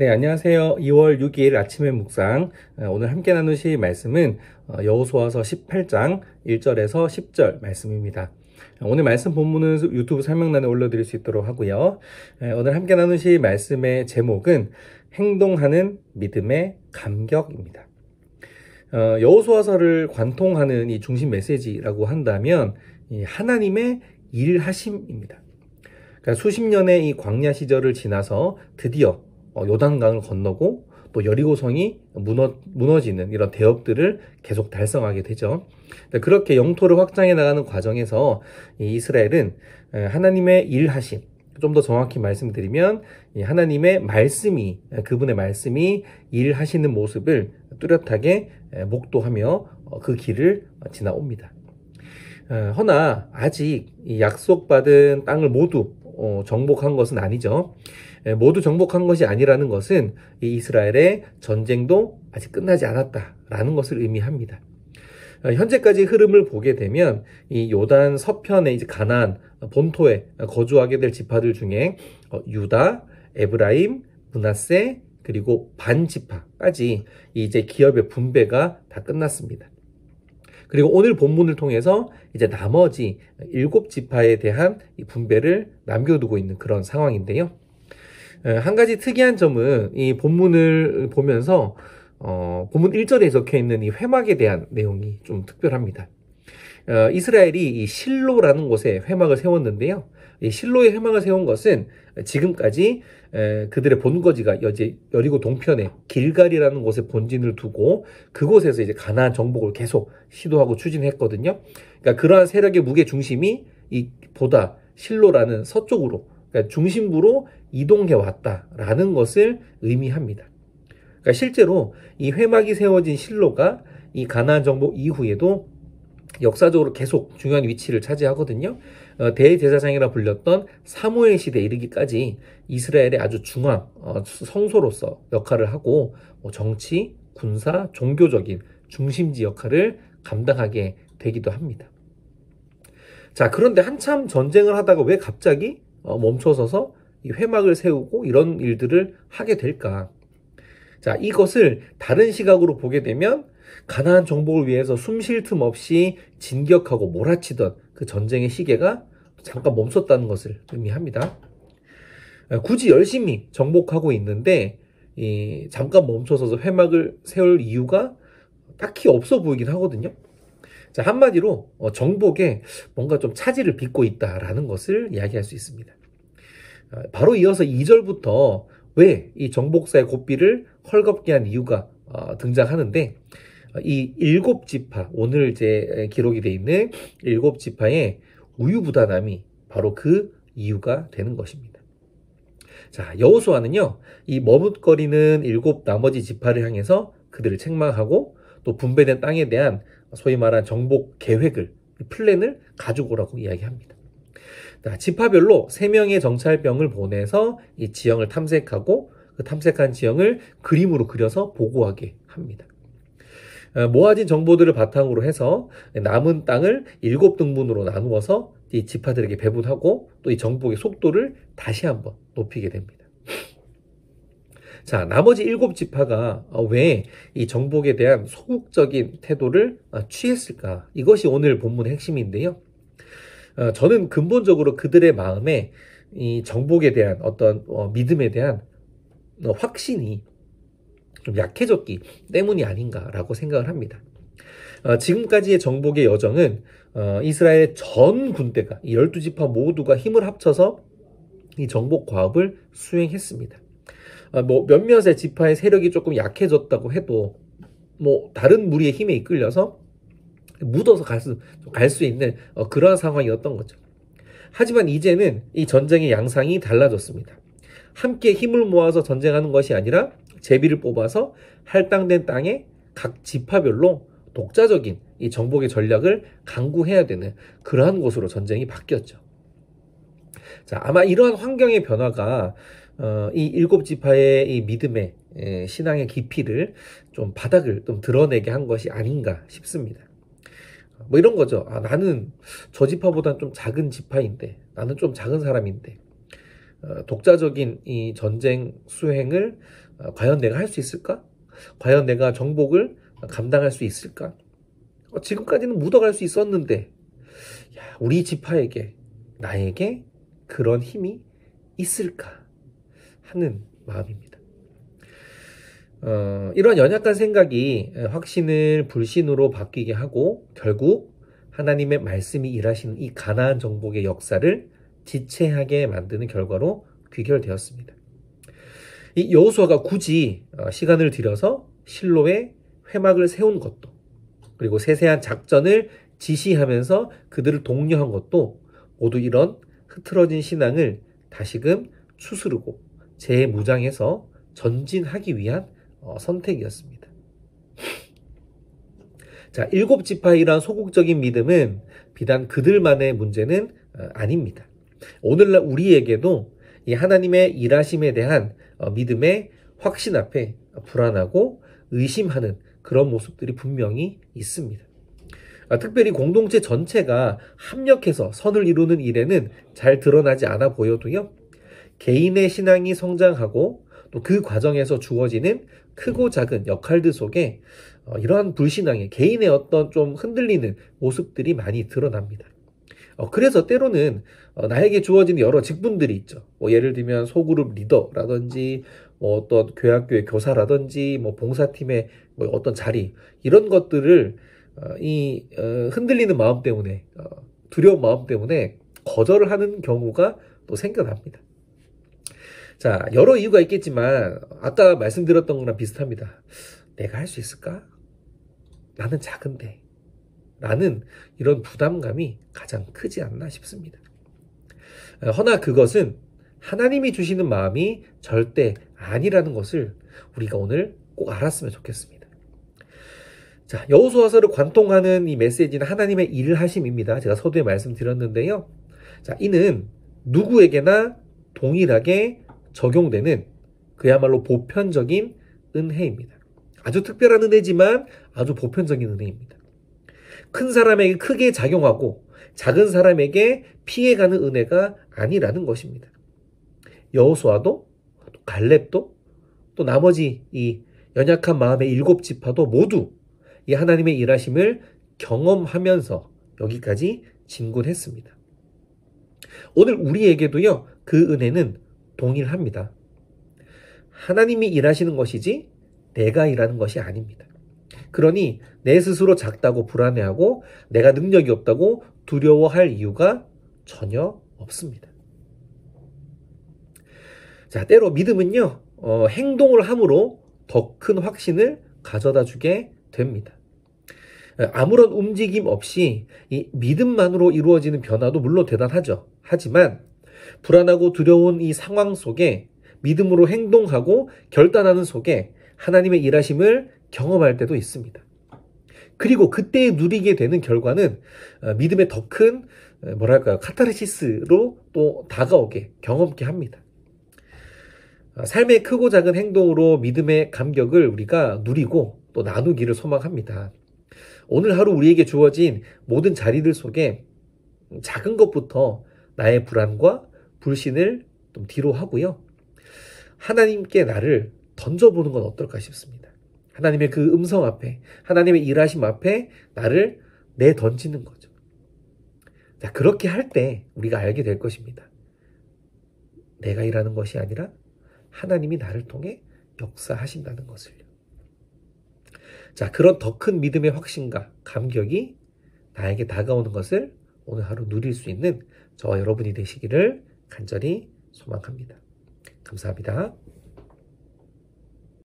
네, 안녕하세요. 2월 6일 아침의 묵상. 어, 오늘 함께 나누실 말씀은 어, 여호수아서 18장 1절에서 10절 말씀입니다. 오늘 말씀 본문은 유튜브 설명란에 올려드릴 수 있도록 하고요. 오늘 함께 나누실 말씀의 제목은 행동하는 믿음의 감격입니다. 어, 여호수아서를 관통하는 이 중심 메시지라고 한다면 하나님의 일하심입니다. 그러니까 수십 년의 이 광야 시절을 지나서 드디어 어, 요단강을 건너고 또 여리고성이 무너, 무너지는 이런 대업들을 계속 달성하게 되죠. 네, 그렇게 영토를 확장해 나가는 과정에서 이 이스라엘은 하나님의 일하심, 좀 더 정확히 말씀드리면 하나님의 말씀이 그분의 말씀이 일하시는 모습을 뚜렷하게 목도하며 어, 그 길을 지나옵니다. 어, 허나 아직 약속받은 땅을 모두 어, 정복한 것은 아니죠. 예, 모두 정복한 것이 아니라는 것은 이 이스라엘의 전쟁도 아직 끝나지 않았다라는 것을 의미합니다. 어, 현재까지 흐름을 보게 되면 이 요단 서편의 이제 가난 본토에 거주하게 될 지파들 중에 어, 유다, 에브라임, 문하세 그리고 반지파까지 이제 기업의 분배가 다 끝났습니다. 그리고 오늘 본문을 통해서 이제 나머지 일곱 지파에 대한 분배를 남겨두고 있는 그런 상황인데요. 한 가지 특이한 점은 이 본문을 보면서 어, 본문 1절에 적혀 있는 이 회막에 대한 내용이 좀 특별합니다. 어, 이스라엘이 이 실로라는 곳에 회막을 세웠는데요. 실로의 해망을 세운 것은 지금까지 그들의 본거지가 여지 여리고 동편의 길갈이라는 곳에 본진을 두고 그곳에서 이제 가나안 정복을 계속 시도하고 추진했거든요. 그러니까 그러한 세력의 무게 중심이 이 보다 실로라는 서쪽으로 그러니까 중심부로 이동해 왔다라는 것을 의미합니다. 그러니까 실제로 이 회막이 세워진 실로가 이 가나안 정복 이후에도 역사적으로 계속 중요한 위치를 차지하거든요. 어, 대제사장이라 불렸던 사무엘 시대에 이르기까지 이스라엘의 아주 중앙 어, 성소로서 역할을 하고 뭐 정치, 군사, 종교적인 중심지 역할을 감당하게 되기도 합니다. 자, 그런데 한참 전쟁을 하다가 왜 갑자기 어, 멈춰서서 회막을 세우고 이런 일들을 하게 될까? 자, 이것을 다른 시각으로 보게 되면 가나안 정복을 위해서 숨 쉴 틈 없이 진격하고 몰아치던 그 전쟁의 시계가 잠깐 멈췄다는 것을 의미합니다. 굳이 열심히 정복하고 있는데 이 잠깐 멈춰서서 회막을 세울 이유가 딱히 없어 보이긴 하거든요. 자, 한마디로 어, 정복에 뭔가 좀 차질을 빚고 있다라는 것을 이야기할 수 있습니다. 어, 바로 이어서 2절부터 왜 이 정복사의 고삐를 헐겁게 한 이유가 어, 등장하는데 이 일곱 지파, 오늘 이제 기록이 돼 있는 일곱 지파의 우유부단함이 바로 그 이유가 되는 것입니다. 자, 여호수아는요. 이 머뭇거리는 일곱 나머지 지파를 향해서 그들을 책망하고 또 분배된 땅에 대한 소위 말한 정복 계획을 플랜을 가지고 오라고 이야기합니다. 지파별로 세명의 정찰병을 보내서 이 지형을 탐색하고 그 탐색한 지형을 그림으로 그려서 보고하게 합니다. 어, 모아진 정보들을 바탕으로 해서 남은 땅을 일곱 등분으로 나누어서 이 지파들에게 배분하고 또 이 정복의 속도를 다시 한번 높이게 됩니다. 자, 나머지 일곱 지파가 어, 왜이 정복에 대한 소극적인 태도를 어, 취했을까? 이것이 오늘 본문의 핵심인데요. 저는 근본적으로 그들의 마음에 이 정복에 대한 어떤 믿음에 대한 확신이 좀 약해졌기 때문이 아닌가라고 생각을 합니다. 어, 지금까지의 정복의 여정은 어, 이스라엘 전 군대가 12지파 모두가 힘을 합쳐서 이 정복 과업을 수행했습니다. 어, 뭐 몇몇의 지파의 세력이 조금 약해졌다고 해도 뭐 다른 무리의 힘에 이끌려서 묻어서 갈 수 갈 수 있는 어, 그러 상황이었던 거죠. 하지만 이제는 이 전쟁의 양상이 달라졌습니다. 함께 힘을 모아서 전쟁하는 것이 아니라 제비를 뽑아서 할당된 땅에 각 지파별로 독자적인 이 정복의 전략을 강구해야 되는 그러한 곳으로 전쟁이 바뀌었죠. 자, 아마 이러한 환경의 변화가 어, 이 일곱 지파의 이 믿음의 에, 신앙의 깊이를 좀 바닥을 좀 드러내게 한 것이 아닌가 싶습니다. 뭐 이런 거죠. 아, 나는 저 지파보단 좀 작은 지파인데, 나는 좀 작은 사람인데, 어, 독자적인 이 전쟁 수행을 어, 과연 내가 할 수 있을까? 과연 내가 정복을 감당할 수 있을까? 어, 지금까지는 묻어갈 수 있었는데 야, 우리 지파에게 나에게 그런 힘이 있을까 하는 마음입니다. 어, 이런 연약한 생각이 확신을 불신으로 바뀌게 하고 결국 하나님의 말씀이 일하시는 이 가나안 정복의 역사를 지체하게 만드는 결과로 귀결되었습니다. 이 여호수아가 굳이 어, 시간을 들여서 실로에 회막을 세운 것도 그리고 세세한 작전을 지시하면서 그들을 독려한 것도 모두 이런 흐트러진 신앙을 다시금 추스르고 재무장해서 전진하기 위한 어, 선택이었습니다. 자, 일곱 지파이란 소극적인 믿음은 비단 그들만의 문제는 어, 아닙니다. 오늘날 우리에게도 이 하나님의 일하심에 대한 어, 믿음의 확신 앞에 불안하고 의심하는 그런 모습들이 분명히 있습니다. 아, 특별히 공동체 전체가 합력해서 선을 이루는 일에는 잘 드러나지 않아 보여도요. 개인의 신앙이 성장하고 또 그 과정에서 주어지는 크고 작은 역할들 속에 어, 이러한 불신앙의 개인의 어떤 좀 흔들리는 모습들이 많이 드러납니다. 어, 그래서 때로는 어, 나에게 주어진 여러 직분들이 있죠. 뭐 예를 들면 소그룹 리더라든지 뭐 어떤 교학교의 교사라든지 뭐 봉사팀의 뭐 어떤 자리 이런 것들을 어, 이 어, 흔들리는 마음 때문에 어, 두려운 마음 때문에 거절을 하는 경우가 또 생겨납니다. 자, 여러 이유가 있겠지만 아까 말씀드렸던 거랑 비슷합니다. 내가 할 수 있을까? 나는 작은데. 라는 이런 부담감이 가장 크지 않나 싶습니다. 허나 그것은 하나님이 주시는 마음이 절대 아니라는 것을 우리가 오늘 꼭 알았으면 좋겠습니다. 자, 여호수아서를 관통하는 이 메시지는 하나님의 일을 하심입니다. 제가 서두에 말씀드렸는데요. 자, 이는 누구에게나 동일하게 적용되는 그야말로 보편적인 은혜입니다. 아주 특별한 은혜지만 아주 보편적인 은혜입니다. 큰 사람에게 크게 작용하고 작은 사람에게 피해가는 은혜가 아니라는 것입니다. 여호수아도 갈렙도 또 나머지 이 연약한 마음의 일곱 지파도 모두 이 하나님의 일하심을 경험하면서 여기까지 진군했습니다. 오늘 우리에게도요, 그 은혜는 동일합니다. 하나님이 일하시는 것이지 내가 일하는 것이 아닙니다. 그러니 내 스스로 작다고 불안해하고 내가 능력이 없다고 두려워할 이유가 전혀 없습니다. 자, 때로 믿음은요, 어, 행동을 함으로 더 큰 확신을 가져다 주게 됩니다. 아무런 움직임 없이 이 믿음만으로 이루어지는 변화도 물론 대단하죠. 하지만 불안하고 두려운 이 상황 속에 믿음으로 행동하고 결단하는 속에 하나님의 일하심을 경험할 때도 있습니다. 그리고 그때 누리게 되는 결과는 어, 믿음의 더큰 어, 뭐랄까요 카타르시스로 또 다가오게 경험케 합니다. 아, 삶의 크고 작은 행동으로 믿음의 감격을 우리가 누리고 또 나누기를 소망합니다. 오늘 하루 우리에게 주어진 모든 자리들 속에 작은 것부터 나의 불안과 불신을 좀 뒤로 하고요. 하나님께 나를 던져보는 건 어떨까 싶습니다. 하나님의 그 음성 앞에, 하나님의 일하심 앞에 나를 내던지는 거죠. 자, 그렇게 할 때 우리가 알게 될 것입니다. 내가 일하는 것이 아니라 하나님이 나를 통해 역사하신다는 것을요. 자, 그런 더 큰 믿음의 확신과 감격이 나에게 다가오는 것을 오늘 하루 누릴 수 있는 저 여러분이 되시기를 간절히 소망합니다. 감사합니다.